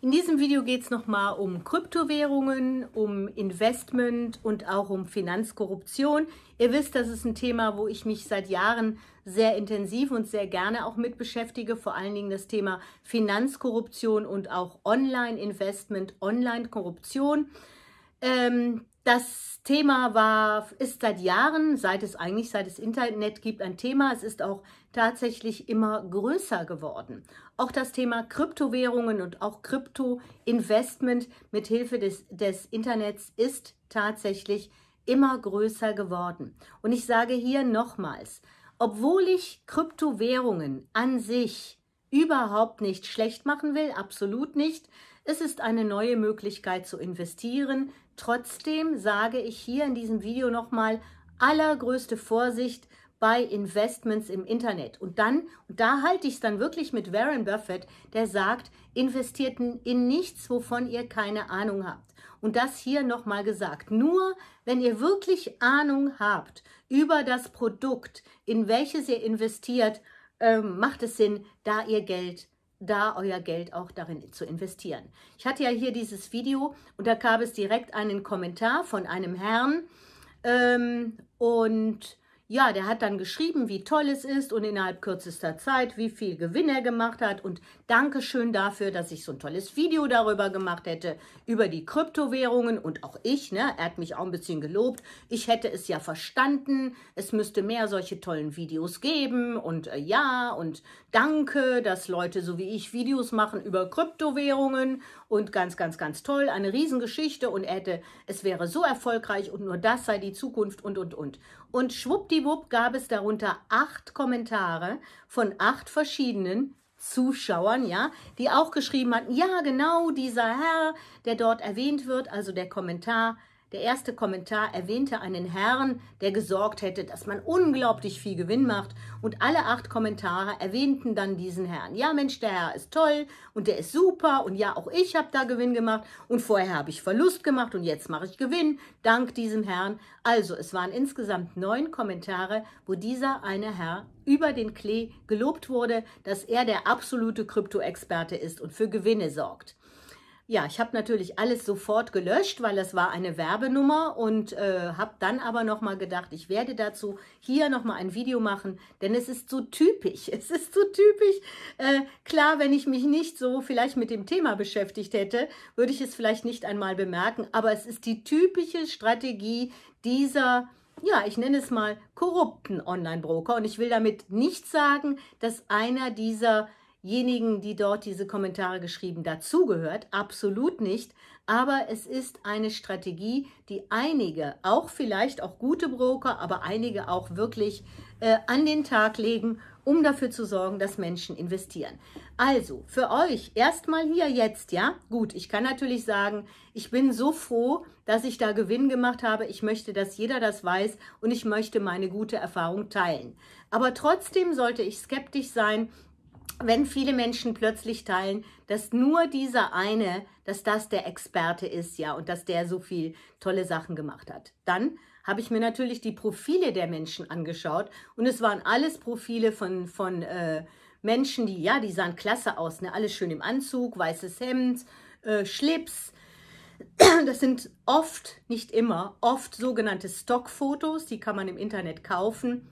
In diesem Video geht es nochmal um Kryptowährungen, um Investment und auch um Finanzkorruption. Ihr wisst, das ist ein Thema, wo ich mich seit Jahren sehr intensiv und sehr gerne auch mit beschäftige. Vor allen Dingen das Thema Finanzkorruption und auch Online-Investment, Online-Korruption. Ähm, das Thema war, ist seit Jahren, seit es eigentlich, seit es Internet gibt, ein Thema. Es ist auch tatsächlich immer größer geworden. Auch das Thema Kryptowährungen und auch Krypto-Investment mithilfe des, des Internets ist tatsächlich immer größer geworden. Und ich sage hier nochmals, obwohl ich Kryptowährungen an sich überhaupt nicht schlecht machen will, absolut nicht, es ist eine neue Möglichkeit zu investieren. Trotzdem sage ich hier in diesem Video nochmal allergrößte Vorsicht bei Investments im Internet. Und dann, und da halte ich es dann wirklich mit Warren Buffett, der sagt, investiert in nichts, wovon ihr keine Ahnung habt. Und das hier nochmal gesagt. Nur wenn ihr wirklich Ahnung habt über das Produkt, in welches ihr investiert, äh, macht es Sinn, da ihr Geld da euer Geld auch darin zu investieren. Ich hatte ja hier dieses Video und da gab es direkt einen Kommentar von einem Herrn ähm, und ja, der hat dann geschrieben, wie toll es ist und innerhalb kürzester Zeit, wie viel Gewinn er gemacht hat und Dankeschön dafür, dass ich so ein tolles Video darüber gemacht hätte, über die Kryptowährungen und auch ich, ne, er hat mich auch ein bisschen gelobt, ich hätte es ja verstanden, es müsste mehr solche tollen Videos geben und äh, ja und danke, dass Leute so wie ich Videos machen über Kryptowährungen und ganz, ganz, ganz toll, eine Riesengeschichte und er hätte, es wäre so erfolgreich und nur das sei die Zukunft und, und, und. Und schwuppdi Schwuppdiwupp gab es darunter acht Kommentare von acht verschiedenen Zuschauern, ja, die auch geschrieben hatten, ja, genau dieser Herr, der dort erwähnt wird, also der Kommentar der erste Kommentar erwähnte einen Herrn, der gesorgt hätte, dass man unglaublich viel Gewinn macht. Und alle acht Kommentare erwähnten dann diesen Herrn. Ja, Mensch, der Herr ist toll und der ist super und ja, auch ich habe da Gewinn gemacht und vorher habe ich Verlust gemacht und jetzt mache ich Gewinn dank diesem Herrn. Also, es waren insgesamt neun Kommentare, wo dieser eine Herr über den Klee gelobt wurde, dass er der absolute Kryptoexperte ist und für Gewinne sorgt. Ja, ich habe natürlich alles sofort gelöscht, weil das war eine Werbenummer und äh, habe dann aber nochmal gedacht, ich werde dazu hier nochmal ein Video machen, denn es ist so typisch, es ist so typisch. Äh, klar, wenn ich mich nicht so vielleicht mit dem Thema beschäftigt hätte, würde ich es vielleicht nicht einmal bemerken, aber es ist die typische Strategie dieser ja, ich nenne es mal korrupten Online-Broker. Und ich will damit nicht sagen, dass einer dieser diejenigen, die dort diese Kommentare geschrieben, dazugehört, absolut nicht. Aber es ist eine Strategie, die einige, auch vielleicht auch gute Broker, aber einige auch wirklich äh, an den Tag legen, um dafür zu sorgen, dass Menschen investieren. Also für euch erstmal hier jetzt, ja? Gut, ich kann natürlich sagen, ich bin so froh, dass ich da Gewinn gemacht habe. Ich möchte, dass jeder das weiß und ich möchte meine gute Erfahrung teilen. Aber trotzdem sollte ich skeptisch sein, wenn viele Menschen plötzlich teilen, dass nur dieser eine, dass das der Experte ist, ja, und dass der so viel tolle Sachen gemacht hat. Dann habe ich mir natürlich die Profile der Menschen angeschaut und es waren alles Profile von, von äh, Menschen, die, ja, die sahen klasse aus, ne? alles schön im Anzug, weißes Hemd, äh, Schlips. Das sind oft, nicht immer, oft sogenannte Stockfotos, die kann man im Internet kaufen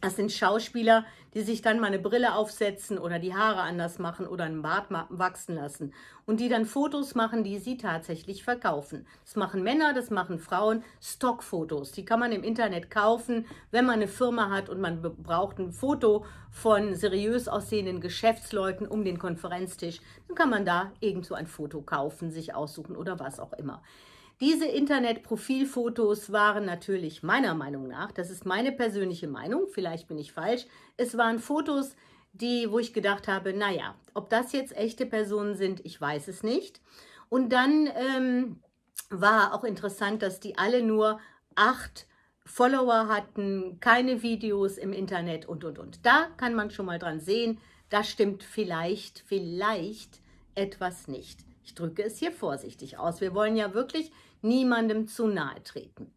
das sind Schauspieler, die sich dann mal eine Brille aufsetzen oder die Haare anders machen oder einen Bart wachsen lassen und die dann Fotos machen, die sie tatsächlich verkaufen. Das machen Männer, das machen Frauen, Stockfotos. Die kann man im Internet kaufen, wenn man eine Firma hat und man braucht ein Foto von seriös aussehenden Geschäftsleuten um den Konferenztisch. Dann kann man da irgendwo ein Foto kaufen, sich aussuchen oder was auch immer. Diese Internetprofilfotos waren natürlich meiner Meinung nach, das ist meine persönliche Meinung, vielleicht bin ich falsch, es waren Fotos, die, wo ich gedacht habe, naja, ob das jetzt echte Personen sind, ich weiß es nicht. Und dann ähm, war auch interessant, dass die alle nur acht Follower hatten, keine Videos im Internet und, und, und. Da kann man schon mal dran sehen, da stimmt vielleicht, vielleicht etwas nicht. Ich drücke es hier vorsichtig aus. Wir wollen ja wirklich niemandem zu nahe treten.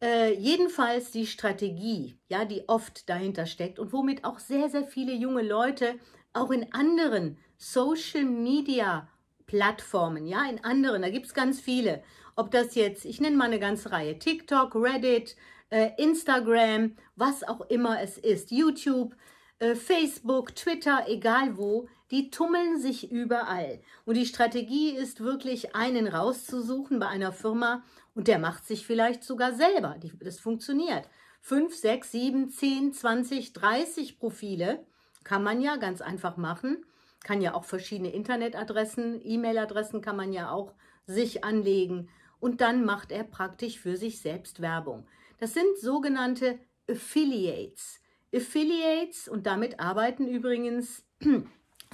Äh, jedenfalls die Strategie, ja, die oft dahinter steckt und womit auch sehr, sehr viele junge Leute auch in anderen Social Media Plattformen, ja, in anderen, da gibt es ganz viele. Ob das jetzt, ich nenne mal eine ganze Reihe, TikTok, Reddit, äh, Instagram, was auch immer es ist, YouTube, äh, Facebook, Twitter, egal wo, die tummeln sich überall. Und die Strategie ist wirklich, einen rauszusuchen bei einer Firma und der macht sich vielleicht sogar selber. das funktioniert. 5, 6, 7, 10, 20, 30 Profile kann man ja ganz einfach machen. Kann ja auch verschiedene Internetadressen, E-Mail-Adressen kann man ja auch sich anlegen. Und dann macht er praktisch für sich selbst Werbung. Das sind sogenannte Affiliates. Affiliates und damit arbeiten übrigens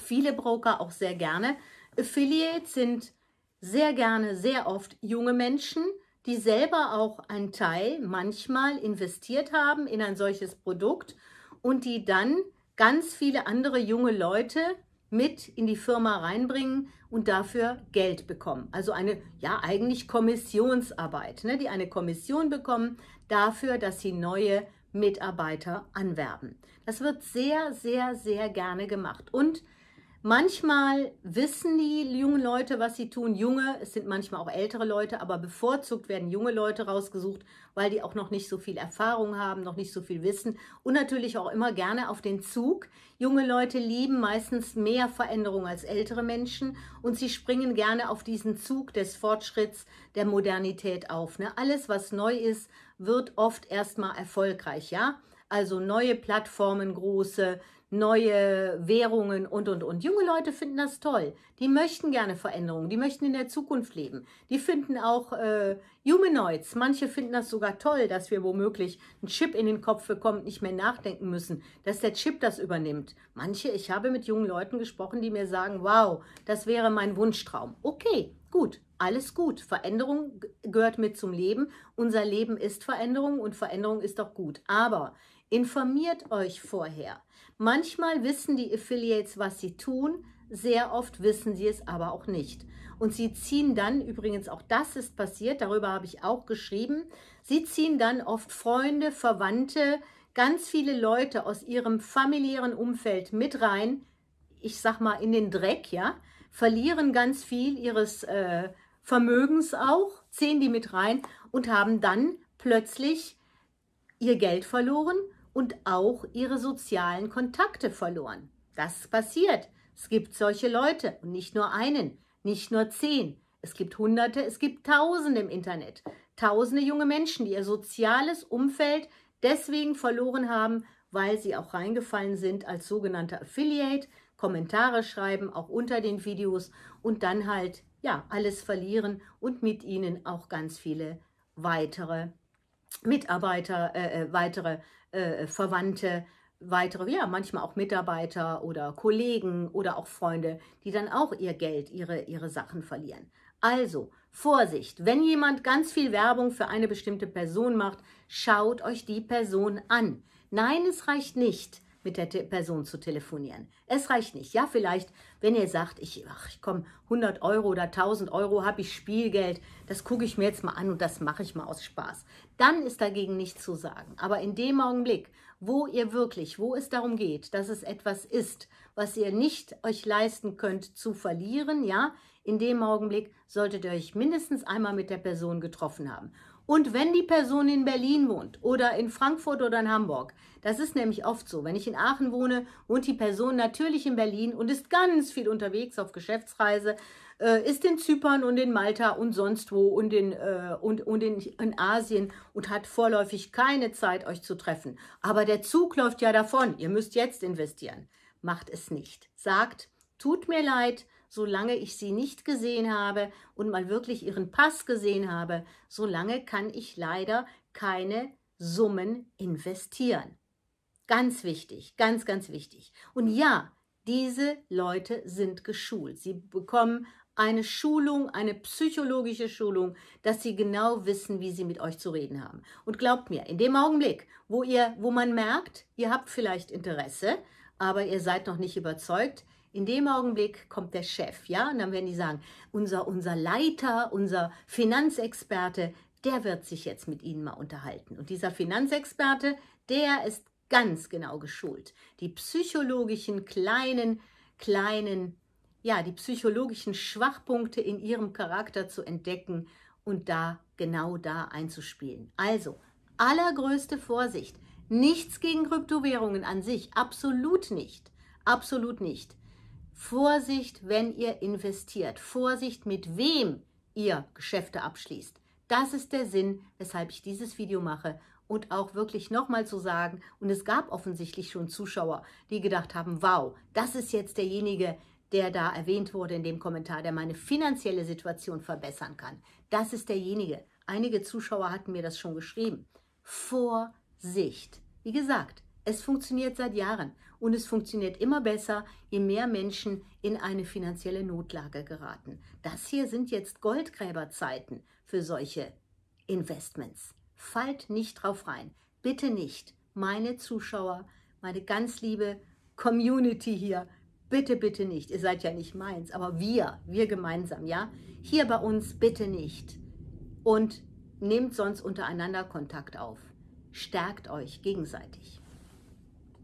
viele Broker auch sehr gerne. Affiliates sind sehr gerne, sehr oft junge Menschen, die selber auch einen Teil manchmal investiert haben in ein solches Produkt und die dann ganz viele andere junge Leute mit in die Firma reinbringen und dafür Geld bekommen. Also eine, ja eigentlich Kommissionsarbeit, ne, die eine Kommission bekommen dafür, dass sie neue Mitarbeiter anwerben. Das wird sehr, sehr, sehr gerne gemacht. Und Manchmal wissen die jungen Leute, was sie tun. Junge, es sind manchmal auch ältere Leute, aber bevorzugt werden junge Leute rausgesucht, weil die auch noch nicht so viel Erfahrung haben, noch nicht so viel wissen und natürlich auch immer gerne auf den Zug. Junge Leute lieben meistens mehr Veränderung als ältere Menschen und sie springen gerne auf diesen Zug des Fortschritts, der Modernität auf. Ne? Alles, was neu ist, wird oft erstmal erfolgreich, ja? also neue Plattformen, große, neue Währungen und, und, und. Junge Leute finden das toll. Die möchten gerne Veränderungen, die möchten in der Zukunft leben. Die finden auch äh, Humanoids. Manche finden das sogar toll, dass wir womöglich einen Chip in den Kopf bekommen, nicht mehr nachdenken müssen, dass der Chip das übernimmt. Manche, ich habe mit jungen Leuten gesprochen, die mir sagen, wow, das wäre mein Wunschtraum. Okay, gut, alles gut. Veränderung gehört mit zum Leben. Unser Leben ist Veränderung und Veränderung ist doch gut. Aber Informiert euch vorher. Manchmal wissen die Affiliates, was sie tun, sehr oft wissen sie es aber auch nicht. Und sie ziehen dann, übrigens auch das ist passiert, darüber habe ich auch geschrieben, sie ziehen dann oft Freunde, Verwandte, ganz viele Leute aus ihrem familiären Umfeld mit rein, ich sag mal in den Dreck, ja, verlieren ganz viel ihres äh, Vermögens auch, ziehen die mit rein und haben dann plötzlich ihr Geld verloren und auch ihre sozialen Kontakte verloren. Das passiert. Es gibt solche Leute und nicht nur einen, nicht nur zehn. Es gibt Hunderte, es gibt Tausende im Internet. Tausende junge Menschen, die ihr soziales Umfeld deswegen verloren haben, weil sie auch reingefallen sind als sogenannter Affiliate, Kommentare schreiben, auch unter den Videos und dann halt ja alles verlieren und mit ihnen auch ganz viele weitere Mitarbeiter, äh, äh weitere äh, äh, Verwandte, weitere, ja, manchmal auch Mitarbeiter oder Kollegen oder auch Freunde, die dann auch ihr Geld, ihre, ihre Sachen verlieren. Also, Vorsicht, wenn jemand ganz viel Werbung für eine bestimmte Person macht, schaut euch die Person an. Nein, es reicht nicht, mit der Person zu telefonieren. Es reicht nicht. Ja, vielleicht, wenn ihr sagt, ich, ach, ich komme 100 Euro oder 1000 Euro, habe ich Spielgeld, das gucke ich mir jetzt mal an und das mache ich mal aus Spaß. Dann ist dagegen nichts zu sagen. Aber in dem Augenblick, wo ihr wirklich, wo es darum geht, dass es etwas ist, was ihr nicht euch leisten könnt zu verlieren, ja, in dem Augenblick solltet ihr euch mindestens einmal mit der Person getroffen haben. Und wenn die Person in Berlin wohnt oder in Frankfurt oder in Hamburg, das ist nämlich oft so, wenn ich in Aachen wohne wohnt die Person natürlich in Berlin und ist ganz viel unterwegs auf Geschäftsreise, äh, ist in Zypern und in Malta und sonst wo und, in, äh, und, und in, in Asien und hat vorläufig keine Zeit, euch zu treffen. Aber der Zug läuft ja davon, ihr müsst jetzt investieren. Macht es nicht. Sagt, tut mir leid, solange ich sie nicht gesehen habe und mal wirklich ihren Pass gesehen habe, solange kann ich leider keine Summen investieren. Ganz wichtig, ganz, ganz wichtig. Und ja, diese Leute sind geschult. Sie bekommen eine Schulung, eine psychologische Schulung, dass sie genau wissen, wie sie mit euch zu reden haben. Und glaubt mir, in dem Augenblick, wo ihr, wo man merkt, ihr habt vielleicht Interesse, aber ihr seid noch nicht überzeugt, in dem Augenblick kommt der Chef, ja, und dann werden die sagen, unser, unser Leiter, unser Finanzexperte, der wird sich jetzt mit Ihnen mal unterhalten. Und dieser Finanzexperte, der ist ganz genau geschult. Die psychologischen kleinen, kleinen, ja, die psychologischen Schwachpunkte in Ihrem Charakter zu entdecken und da, genau da einzuspielen. Also, allergrößte Vorsicht. Nichts gegen Kryptowährungen an sich, absolut nicht, absolut nicht. Vorsicht, wenn ihr investiert. Vorsicht, mit wem ihr Geschäfte abschließt. Das ist der Sinn, weshalb ich dieses Video mache und auch wirklich nochmal zu sagen, und es gab offensichtlich schon Zuschauer, die gedacht haben, wow, das ist jetzt derjenige, der da erwähnt wurde in dem Kommentar, der meine finanzielle Situation verbessern kann. Das ist derjenige. Einige Zuschauer hatten mir das schon geschrieben. Vorsicht. Wie gesagt, es funktioniert seit Jahren und es funktioniert immer besser, je mehr Menschen in eine finanzielle Notlage geraten. Das hier sind jetzt Goldgräberzeiten für solche Investments. Fallt nicht drauf rein. Bitte nicht, meine Zuschauer, meine ganz liebe Community hier, bitte, bitte nicht. Ihr seid ja nicht meins, aber wir, wir gemeinsam, ja? Hier bei uns bitte nicht. Und nehmt sonst untereinander Kontakt auf. Stärkt euch gegenseitig.